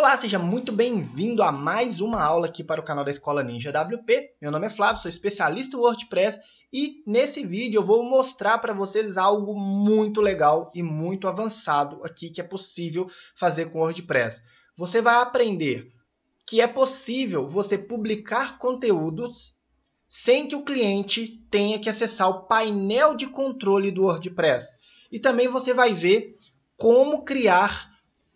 Olá, seja muito bem-vindo a mais uma aula aqui para o canal da Escola Ninja WP. Meu nome é Flávio, sou especialista em WordPress e nesse vídeo eu vou mostrar para vocês algo muito legal e muito avançado aqui que é possível fazer com WordPress. Você vai aprender que é possível você publicar conteúdos sem que o cliente tenha que acessar o painel de controle do WordPress. E também você vai ver como criar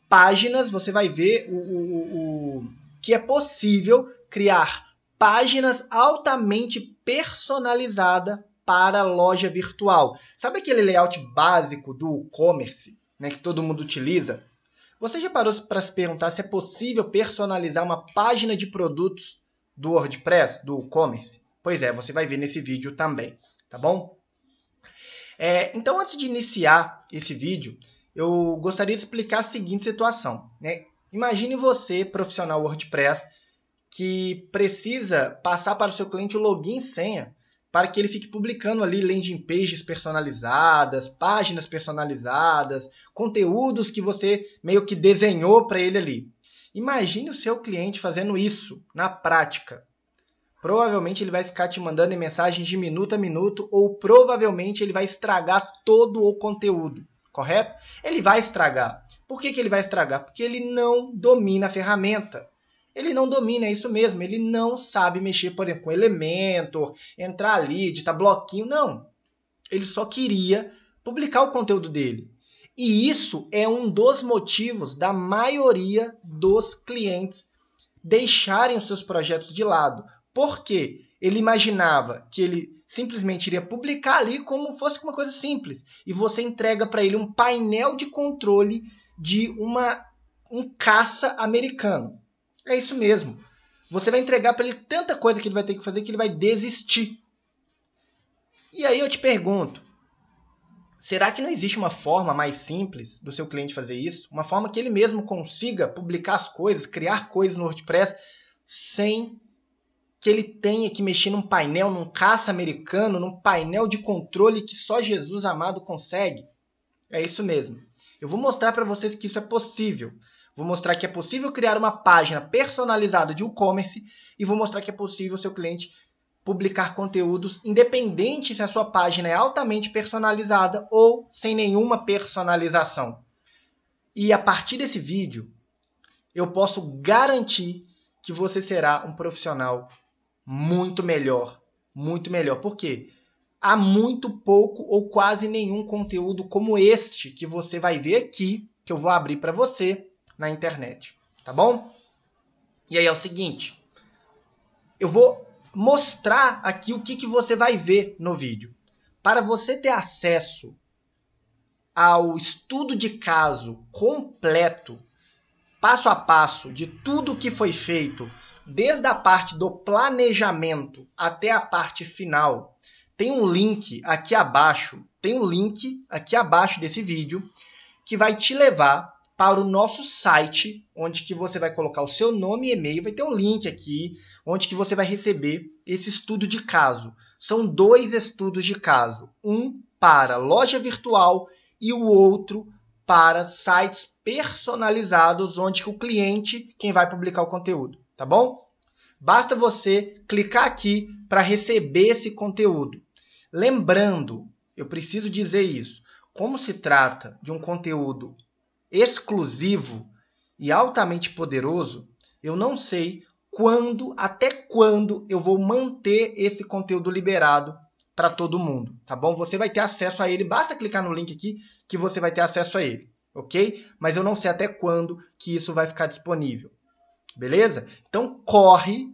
páginas, você vai ver o, o, o, que é possível criar páginas altamente personalizada para loja virtual. Sabe aquele layout básico do e-commerce né, que todo mundo utiliza? Você já parou para se perguntar se é possível personalizar uma página de produtos do WordPress, do e-commerce? Pois é, você vai ver nesse vídeo também, tá bom? É, então, antes de iniciar esse vídeo, eu gostaria de explicar a seguinte situação. Né? Imagine você, profissional WordPress, que precisa passar para o seu cliente o login e senha para que ele fique publicando ali landing pages personalizadas, páginas personalizadas, conteúdos que você meio que desenhou para ele ali. Imagine o seu cliente fazendo isso na prática. Provavelmente ele vai ficar te mandando mensagens de minuto a minuto ou provavelmente ele vai estragar todo o conteúdo correto? Ele vai estragar. Por que, que ele vai estragar? Porque ele não domina a ferramenta. Ele não domina, é isso mesmo. Ele não sabe mexer, por exemplo, com Elementor, entrar ali, editar bloquinho, não. Ele só queria publicar o conteúdo dele. E isso é um dos motivos da maioria dos clientes deixarem os seus projetos de lado. Por quê? Ele imaginava que ele simplesmente iria publicar ali como fosse uma coisa simples. E você entrega para ele um painel de controle de uma, um caça americano. É isso mesmo. Você vai entregar para ele tanta coisa que ele vai ter que fazer que ele vai desistir. E aí eu te pergunto: será que não existe uma forma mais simples do seu cliente fazer isso? Uma forma que ele mesmo consiga publicar as coisas, criar coisas no WordPress sem que ele tenha que mexer num painel, num caça americano, num painel de controle que só Jesus amado consegue? É isso mesmo. Eu vou mostrar para vocês que isso é possível. Vou mostrar que é possível criar uma página personalizada de e-commerce e vou mostrar que é possível seu cliente publicar conteúdos independente se a sua página é altamente personalizada ou sem nenhuma personalização. E a partir desse vídeo, eu posso garantir que você será um profissional muito melhor. Muito melhor. Por quê? Há muito pouco ou quase nenhum conteúdo como este que você vai ver aqui, que eu vou abrir para você na internet. Tá bom? E aí é o seguinte: eu vou mostrar aqui o que, que você vai ver no vídeo. Para você ter acesso ao estudo de caso completo, passo a passo, de tudo que foi feito desde a parte do planejamento até a parte final, tem um link aqui abaixo, tem um link aqui abaixo desse vídeo que vai te levar para o nosso site, onde que você vai colocar o seu nome e e-mail, vai ter um link aqui, onde que você vai receber esse estudo de caso. São dois estudos de caso, um para loja virtual e o outro para sites personalizados, onde que o cliente quem vai publicar o conteúdo tá bom? Basta você clicar aqui para receber esse conteúdo. Lembrando, eu preciso dizer isso, como se trata de um conteúdo exclusivo e altamente poderoso, eu não sei quando, até quando eu vou manter esse conteúdo liberado para todo mundo, tá bom? Você vai ter acesso a ele, basta clicar no link aqui que você vai ter acesso a ele, ok? Mas eu não sei até quando que isso vai ficar disponível. Beleza? Então corre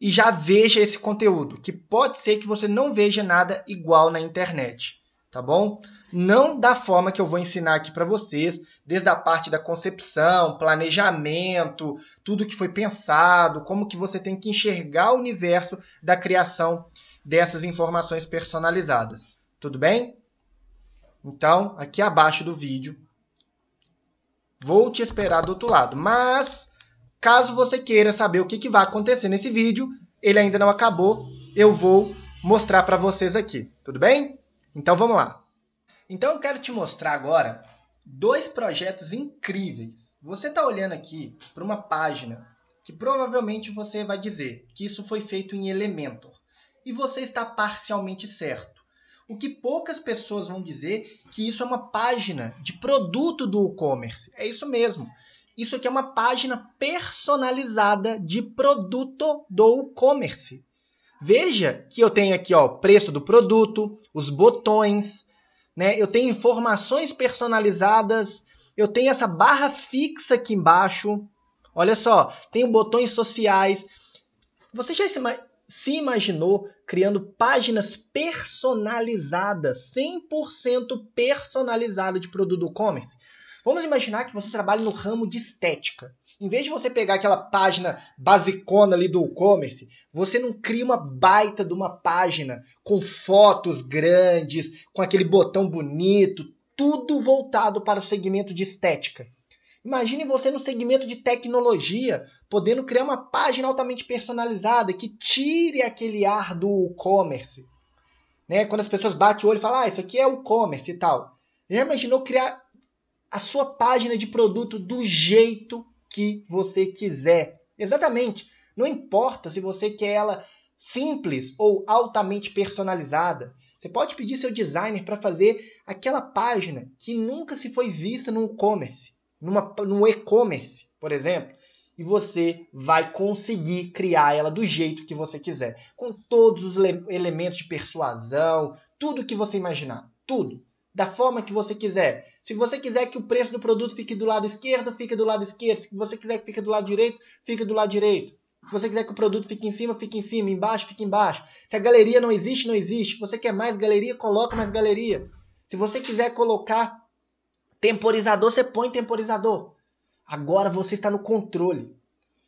e já veja esse conteúdo, que pode ser que você não veja nada igual na internet, tá bom? Não da forma que eu vou ensinar aqui para vocês, desde a parte da concepção, planejamento, tudo que foi pensado, como que você tem que enxergar o universo da criação dessas informações personalizadas. Tudo bem? Então, aqui abaixo do vídeo, vou te esperar do outro lado, mas Caso você queira saber o que, que vai acontecer nesse vídeo, ele ainda não acabou, eu vou mostrar para vocês aqui, tudo bem? Então vamos lá. Então eu quero te mostrar agora dois projetos incríveis. Você está olhando aqui para uma página que provavelmente você vai dizer que isso foi feito em Elementor. E você está parcialmente certo. O que poucas pessoas vão dizer que isso é uma página de produto do e-commerce. É isso mesmo. Isso aqui é uma página personalizada de produto do e-commerce. Veja que eu tenho aqui ó, o preço do produto, os botões, né? eu tenho informações personalizadas, eu tenho essa barra fixa aqui embaixo. Olha só, tenho botões sociais. Você já se, se imaginou criando páginas personalizadas, 100% personalizadas de produto e-commerce? Vamos imaginar que você trabalha no ramo de estética. Em vez de você pegar aquela página basicona ali do e-commerce, você não cria uma baita de uma página com fotos grandes, com aquele botão bonito, tudo voltado para o segmento de estética. Imagine você no segmento de tecnologia, podendo criar uma página altamente personalizada que tire aquele ar do e-commerce. Né? Quando as pessoas batem o olho e falam, ah, isso aqui é e-commerce e tal. Já imaginou criar a sua página de produto do jeito que você quiser. Exatamente. Não importa se você quer ela simples ou altamente personalizada. Você pode pedir seu designer para fazer aquela página que nunca se foi vista no e-commerce, no e-commerce, por exemplo, e você vai conseguir criar ela do jeito que você quiser, com todos os elementos de persuasão, tudo que você imaginar, tudo da forma que você quiser. Se você quiser que o preço do produto fique do lado esquerdo, fica do lado esquerdo. Se você quiser que fique do lado direito, fica do lado direito. Se você quiser que o produto fique em cima, fique em cima. Embaixo, fique embaixo. Se a galeria não existe, não existe. Se você quer mais galeria, coloca mais galeria. Se você quiser colocar temporizador, você põe temporizador. Agora você está no controle.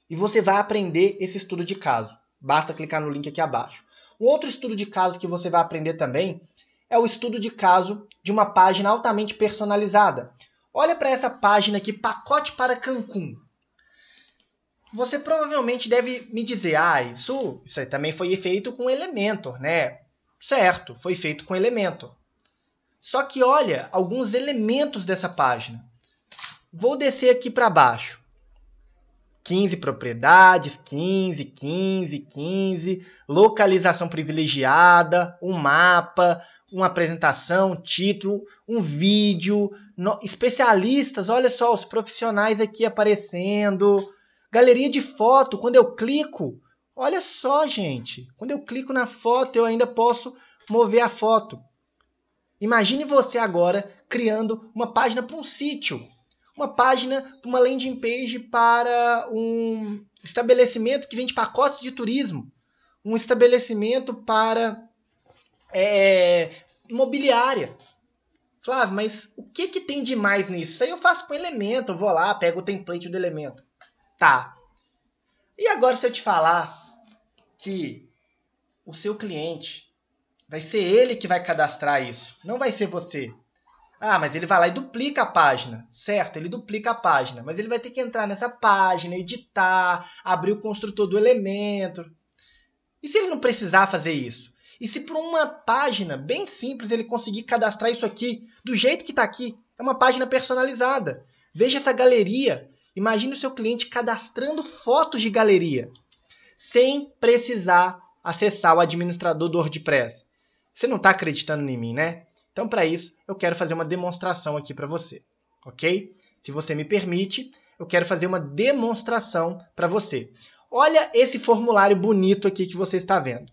E você vai aprender esse estudo de caso. Basta clicar no link aqui abaixo. Um outro estudo de caso que você vai aprender também é o estudo de caso de uma página altamente personalizada. Olha para essa página aqui, pacote para Cancún. Você provavelmente deve me dizer, ah, isso, isso também foi feito com Elementor, né? Certo, foi feito com Elementor. Só que olha alguns elementos dessa página. Vou descer aqui para baixo. 15 propriedades, 15, 15, 15, localização privilegiada, um mapa, uma apresentação, um título, um vídeo, no, especialistas, olha só os profissionais aqui aparecendo, galeria de foto, quando eu clico, olha só, gente, quando eu clico na foto, eu ainda posso mover a foto. Imagine você agora criando uma página para um sítio uma página, uma landing page para um estabelecimento que vende pacotes de turismo, um estabelecimento para é, imobiliária. Flávio, mas o que, que tem de mais nisso? Isso aí eu faço com elemento, eu vou lá, pego o template do elemento. Tá. E agora se eu te falar que o seu cliente vai ser ele que vai cadastrar isso, não vai ser você. Ah, mas ele vai lá e duplica a página, certo? Ele duplica a página, mas ele vai ter que entrar nessa página, editar, abrir o construtor do elemento. E se ele não precisar fazer isso? E se por uma página bem simples ele conseguir cadastrar isso aqui do jeito que está aqui? É uma página personalizada. Veja essa galeria. Imagine o seu cliente cadastrando fotos de galeria, sem precisar acessar o administrador do WordPress. Você não está acreditando em mim, né? Então, para isso, eu quero fazer uma demonstração aqui para você, ok? Se você me permite, eu quero fazer uma demonstração para você. Olha esse formulário bonito aqui que você está vendo.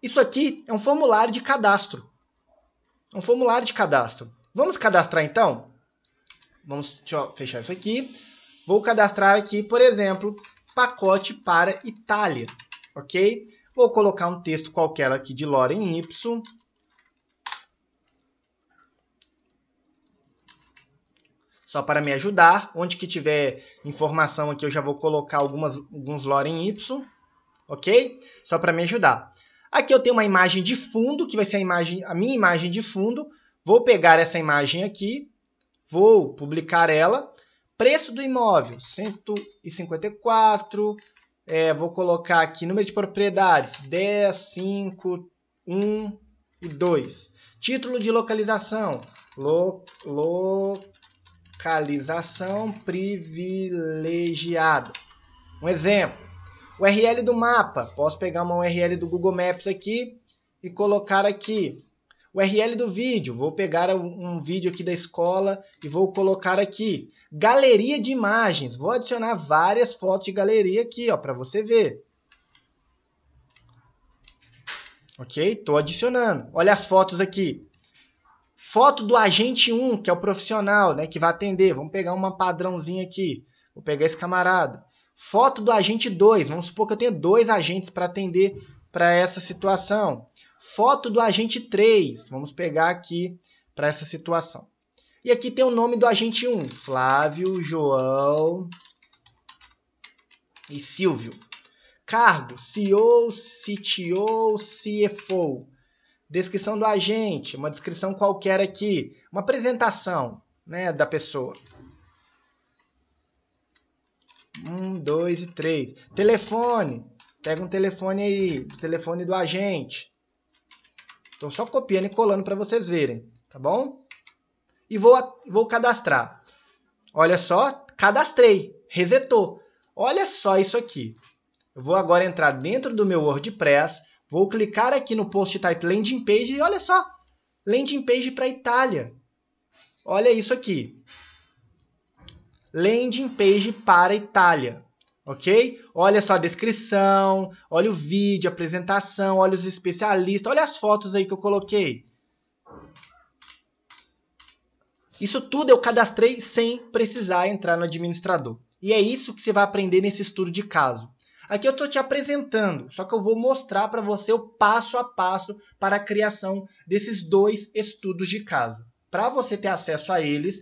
Isso aqui é um formulário de cadastro. É um formulário de cadastro. Vamos cadastrar então? Vamos, deixa eu fechar isso aqui. Vou cadastrar aqui, por exemplo, pacote para Itália, ok? Vou colocar um texto qualquer aqui de Loren Y, só para me ajudar. Onde que tiver informação aqui, eu já vou colocar algumas, alguns lore em Y, ok? Só para me ajudar. Aqui eu tenho uma imagem de fundo, que vai ser a, imagem, a minha imagem de fundo. Vou pegar essa imagem aqui, vou publicar ela. Preço do imóvel, 154. É, vou colocar aqui número de propriedades, 10, 5, 1 e 2. Título de localização, lo, lo, localização privilegiada. Um exemplo, URL do mapa. Posso pegar uma URL do Google Maps aqui e colocar aqui. URL do vídeo, vou pegar um vídeo aqui da escola e vou colocar aqui. Galeria de imagens, vou adicionar várias fotos de galeria aqui, ó, para você ver. Ok? Estou adicionando. Olha as fotos aqui. Foto do agente 1, que é o profissional, né, que vai atender. Vamos pegar uma padrãozinha aqui. Vou pegar esse camarada. Foto do agente 2. Vamos supor que eu tenha dois agentes para atender para essa situação. Foto do agente 3. Vamos pegar aqui para essa situação. E aqui tem o nome do agente 1, Flávio, João e Silvio. Cargo, CEO, CTO, CFO descrição do agente, uma descrição qualquer aqui, uma apresentação né, da pessoa. Um, dois e três. Telefone. Pega um telefone aí, telefone do agente. Estou só copiando e colando para vocês verem, tá bom? E vou, vou cadastrar. Olha só, cadastrei, resetou. Olha só isso aqui. Eu vou agora entrar dentro do meu WordPress, Vou clicar aqui no Post Type Landing Page e olha só, Landing Page para Itália. Olha isso aqui. Landing Page para Itália. Ok? Olha só a descrição, olha o vídeo, a apresentação, olha os especialistas, olha as fotos aí que eu coloquei. Isso tudo eu cadastrei sem precisar entrar no administrador. E é isso que você vai aprender nesse estudo de caso. Aqui eu estou te apresentando, só que eu vou mostrar para você o passo a passo para a criação desses dois estudos de caso. Para você ter acesso a eles,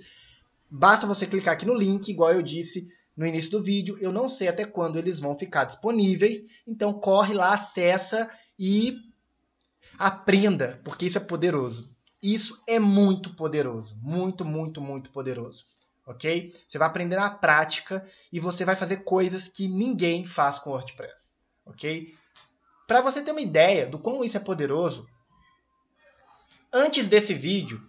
basta você clicar aqui no link, igual eu disse no início do vídeo. Eu não sei até quando eles vão ficar disponíveis, então corre lá, acessa e aprenda, porque isso é poderoso. Isso é muito poderoso, muito, muito, muito poderoso ok? Você vai aprender na prática e você vai fazer coisas que ninguém faz com WordPress, ok? Para você ter uma ideia do como isso é poderoso, antes desse vídeo,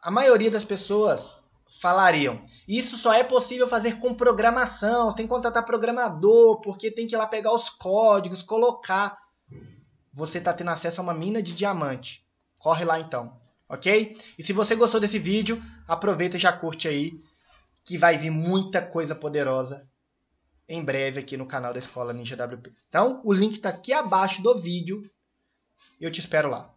a maioria das pessoas falariam. Isso só é possível fazer com programação, tem que contratar programador, porque tem que ir lá pegar os códigos, colocar. Você está tendo acesso a uma mina de diamante. Corre lá então, ok? E se você gostou desse vídeo, aproveita e já curte aí que vai vir muita coisa poderosa em breve aqui no canal da Escola Ninja WP. Então, o link está aqui abaixo do vídeo. Eu te espero lá.